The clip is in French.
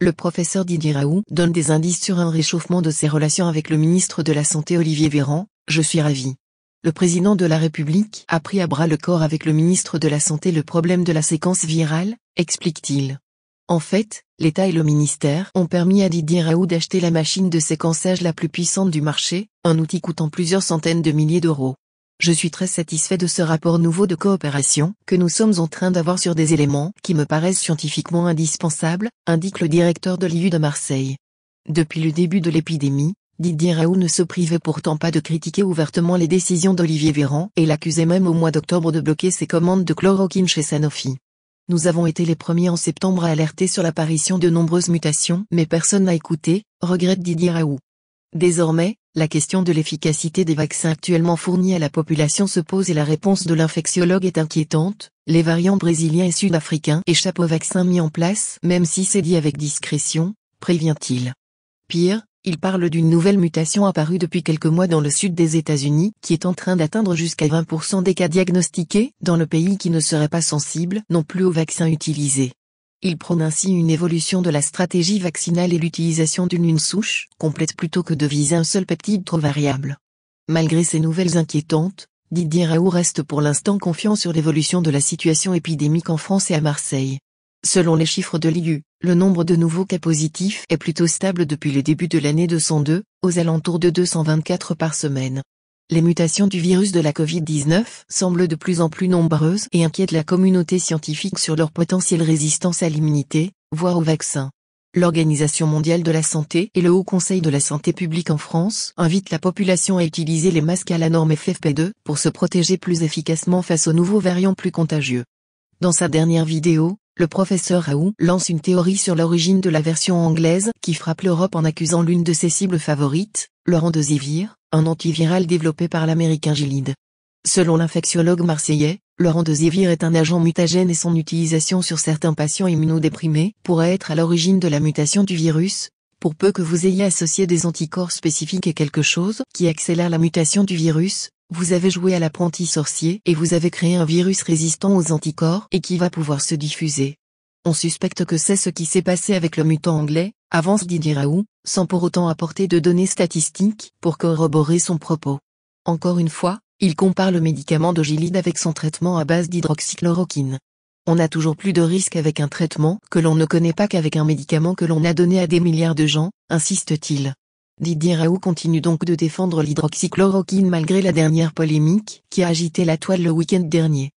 le professeur Didier Raoult donne des indices sur un réchauffement de ses relations avec le ministre de la Santé Olivier Véran, je suis ravi. Le président de la République a pris à bras le corps avec le ministre de la Santé le problème de la séquence virale, explique-t-il. En fait, l'État et le ministère ont permis à Didier Raoult d'acheter la machine de séquençage la plus puissante du marché, un outil coûtant plusieurs centaines de milliers d'euros. Je suis très satisfait de ce rapport nouveau de coopération que nous sommes en train d'avoir sur des éléments qui me paraissent scientifiquement indispensables, indique le directeur de l'IU de Marseille. Depuis le début de l'épidémie, Didier Raoult ne se privait pourtant pas de critiquer ouvertement les décisions d'Olivier Véran et l'accusait même au mois d'octobre de bloquer ses commandes de chloroquine chez Sanofi. Nous avons été les premiers en septembre à alerter sur l'apparition de nombreuses mutations, mais personne n'a écouté, regrette Didier Raoult. Désormais, la question de l'efficacité des vaccins actuellement fournis à la population se pose et la réponse de l'infectiologue est inquiétante. Les variants brésiliens et sud-africains échappent aux vaccins mis en place, même si c'est dit avec discrétion, prévient-il. Pire, il parle d'une nouvelle mutation apparue depuis quelques mois dans le sud des États-Unis qui est en train d'atteindre jusqu'à 20% des cas diagnostiqués dans le pays qui ne serait pas sensible non plus aux vaccins utilisés. Il prône ainsi une évolution de la stratégie vaccinale et l'utilisation d'une une souche complète plutôt que de viser un seul peptide trop variable. Malgré ces nouvelles inquiétantes, Didier Raoult reste pour l'instant confiant sur l'évolution de la situation épidémique en France et à Marseille. Selon les chiffres de l'IU, le nombre de nouveaux cas positifs est plutôt stable depuis le début de l'année 202, aux alentours de 224 par semaine. Les mutations du virus de la Covid-19 semblent de plus en plus nombreuses et inquiètent la communauté scientifique sur leur potentielle résistance à l'immunité, voire au vaccin. L'Organisation mondiale de la santé et le Haut Conseil de la santé publique en France invitent la population à utiliser les masques à la norme FFP2 pour se protéger plus efficacement face aux nouveaux variants plus contagieux. Dans sa dernière vidéo, le professeur Raoult lance une théorie sur l'origine de la version anglaise qui frappe l'Europe en accusant l'une de ses cibles favorites, le rendezivir, un antiviral développé par l'américain Gilide. Selon l'infectiologue marseillais, le rendezivir est un agent mutagène et son utilisation sur certains patients immunodéprimés pourrait être à l'origine de la mutation du virus, pour peu que vous ayez associé des anticorps spécifiques et quelque chose qui accélère la mutation du virus, vous avez joué à l'apprenti sorcier et vous avez créé un virus résistant aux anticorps et qui va pouvoir se diffuser. On suspecte que c'est ce qui s'est passé avec le mutant anglais, avance Didier Raoult, sans pour autant apporter de données statistiques pour corroborer son propos. Encore une fois, il compare le médicament d'ogilide avec son traitement à base d'hydroxychloroquine. On a toujours plus de risques avec un traitement que l'on ne connaît pas qu'avec un médicament que l'on a donné à des milliards de gens, insiste-t-il. Didier Raoult continue donc de défendre l'hydroxychloroquine malgré la dernière polémique qui a agité la toile le week-end dernier.